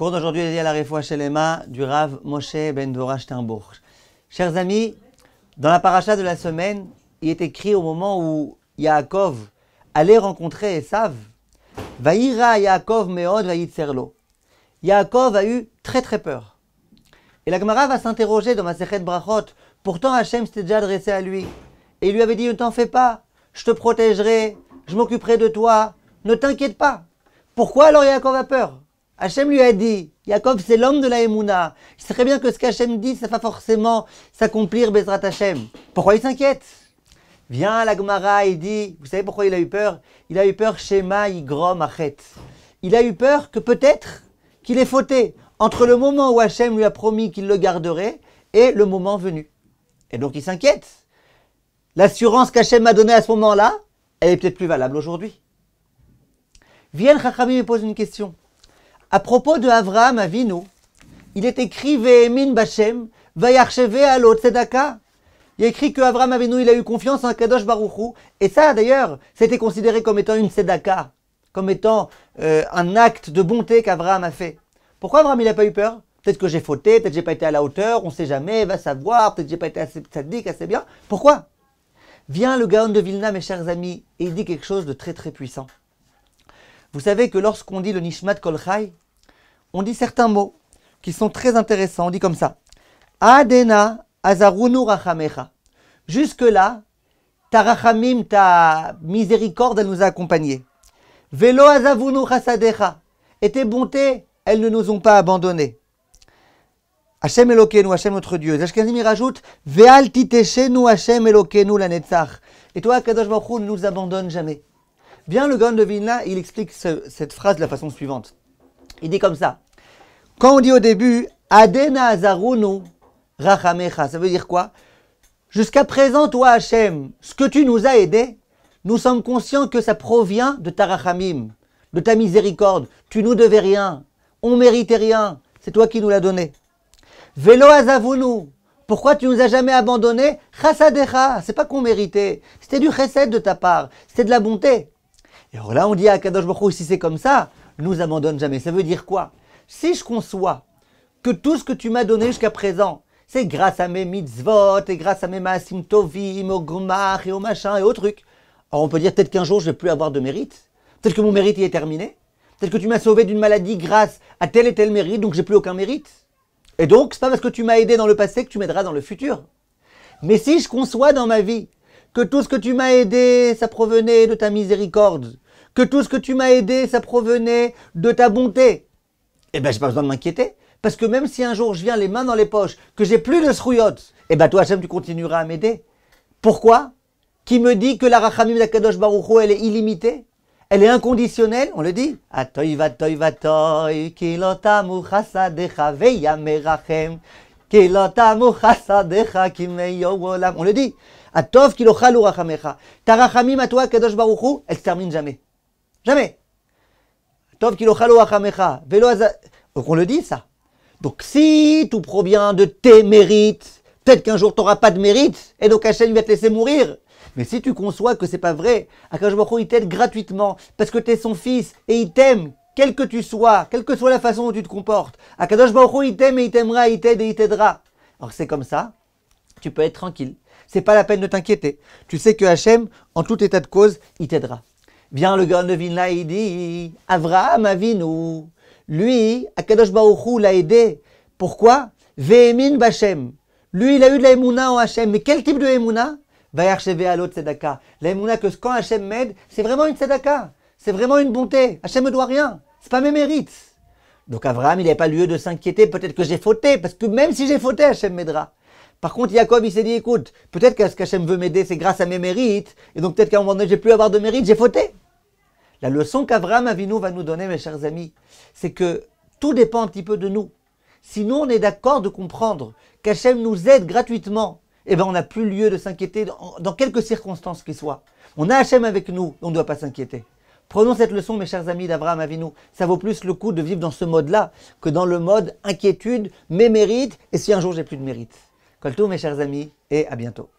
cours d'aujourd'hui est lié à la Refoua Shelema du Rav Moshe Ben Dora Steinbourg. Chers amis, dans la paracha de la semaine, il est écrit au moment où Yaakov allait rencontrer Esav, Vaïra Yaakov Meod Vaïtserlo. Yaakov a eu très très peur. Et la Gemara va s'interroger dans ma Sechet Brachot. Pourtant Hachem s'était déjà adressé à lui. Et il lui avait dit Ne t'en fais pas, je te protégerai, je m'occuperai de toi, ne t'inquiète pas. Pourquoi alors Yaakov a peur Hachem lui a dit, Jacob c'est l'homme de la Emouna. Il serait bien que ce qu'Hachem dit, ça va forcément s'accomplir, Bezrat Hachem. Pourquoi il s'inquiète Viens à la Gemara et dit, vous savez pourquoi il a eu peur Il a eu peur, Shema yigrom Achet. Il a eu peur que peut-être qu'il ait fauté entre le moment où Hachem lui a promis qu'il le garderait et le moment venu. Et donc il s'inquiète. L'assurance qu'Hachem m'a donnée à ce moment-là, elle est peut-être plus valable aujourd'hui. Viens, il me pose une question à propos de Avraham Avinu, il est écrit Ve'emin Bachem, Alot sedaka. Il est écrit que Avraham Avinu, il a eu confiance en Kadosh Baruchou. Et ça, d'ailleurs, c'était considéré comme étant une sedaka, comme étant euh, un acte de bonté qu'Avraham a fait. Pourquoi Avram, il n'a pas eu peur Peut-être que j'ai fauté, peut-être que j'ai pas été à la hauteur, on sait jamais, va savoir, peut-être que j'ai pas été assez sadique, assez bien. Pourquoi Vient le Gaon de Vilna, mes chers amis, et il dit quelque chose de très très puissant. Vous savez que lorsqu'on dit le Nishmat Kolchai, on dit certains mots qui sont très intéressants. On dit comme ça. Adena azarunu rachamecha. Jusque-là, ta rachamim, ta miséricorde, elle nous a accompagnés. Velo azavunu Et tes bontés, elles ne nous ont pas abandonnés. Hachem Elokeinu, Hachem notre Dieu. Zashkazim y rajoute Veal nous Hachem Elokeinu la netzach. Et toi, Kadosh Baruch ne nous abandonne jamais. Bien, le Gaon de Vilna, il explique cette phrase de la façon suivante. Il dit comme ça. Quand on dit au début, Adena Azarunu Rachamecha, ça veut dire quoi Jusqu'à présent, toi Hachem, ce que tu nous as aidé, nous sommes conscients que ça provient de ta rachamim, de ta miséricorde. Tu nous devais rien, on méritait rien, c'est toi qui nous l'as donné. Velo pourquoi tu nous as jamais abandonné Chassadecha, c'est pas qu'on méritait, c'était du chesed de ta part, c'était de la bonté. Et alors là, on dit à Kadosh si c'est comme ça, nous abandonne jamais. Ça veut dire quoi Si je conçois que tout ce que tu m'as donné jusqu'à présent, c'est grâce à mes mitzvot et grâce à mes maasim tovim, au et au machin et au truc. Alors on peut dire peut-être qu'un jour je vais plus avoir de mérite. Peut-être que mon mérite y est terminé. Peut-être que tu m'as sauvé d'une maladie grâce à tel et tel mérite, donc j'ai plus aucun mérite. Et donc, c'est pas parce que tu m'as aidé dans le passé que tu m'aideras dans le futur. Mais si je conçois dans ma vie que tout ce que tu m'as aidé, ça provenait de ta miséricorde, que tout ce que tu m'as aidé, ça provenait de ta bonté, eh ben, j'ai pas besoin de m'inquiéter. Parce que même si un jour je viens les mains dans les poches, que j'ai plus de shruyot, eh ben, toi, Hachem, tu continueras à m'aider. Pourquoi? Qui me dit que la rachamim de kadosh Baruchou, elle est illimitée? Elle est inconditionnelle, on le dit. On le dit. Ta rachamim à Kadosh elle se termine jamais. Jamais. Tov Donc on le dit ça. Donc si tout provient de tes mérites, peut-être qu'un jour tu n'auras pas de mérite, et donc Hachem va te laisser mourir. Mais si tu conçois que c'est pas vrai, Hachem il t'aide gratuitement, parce que tu es son fils, et il t'aime, quel que tu sois, quelle que soit la façon dont tu te comportes. Akadosh il t'aime et il t'aimera, il t'aide et il t'aidera. Alors c'est comme ça, tu peux être tranquille. C'est pas la peine de t'inquiéter. Tu sais que Hachem, en tout état de cause, il t'aidera. Bien, le grand de là, il dit, Avraham Avinu, lui, Akadosh Baruchou l'a aidé. Pourquoi Vehemin Bachem. Lui, il a eu de la en Hachem. Mais quel type de Emouna Va à l'autre Sedaka. La que quand Hachem m'aide, c'est vraiment une sedaka, C'est vraiment une bonté. Hachem ne doit rien. C'est pas mes mérites. Donc Avraham, il n'avait pas lieu de s'inquiéter. Peut-être que j'ai fauté, parce que même si j'ai fauté, Hachem m'aidera. Par contre, Jacob, il s'est dit, écoute, peut-être que ce qu'Hachem veut m'aider, c'est grâce à mes mérites. Et donc peut-être qu'à un moment donné, j'ai plus avoir de mérite, j'ai fauté. La leçon qu'Avraham Avinu va nous donner, mes chers amis, c'est que tout dépend un petit peu de nous. Si nous, on est d'accord de comprendre qu'Hachem nous aide gratuitement, eh bien, on n'a plus lieu de s'inquiéter dans, quelques circonstances qu'il soit. On a Hachem avec nous, on ne doit pas s'inquiéter. Prenons cette leçon, mes chers amis d'Abraham Avinu. Ça vaut plus le coup de vivre dans ce mode-là que dans le mode inquiétude, mes mérites, et si un jour j'ai plus de mérite. Colto, mes chers amis, et à bientôt.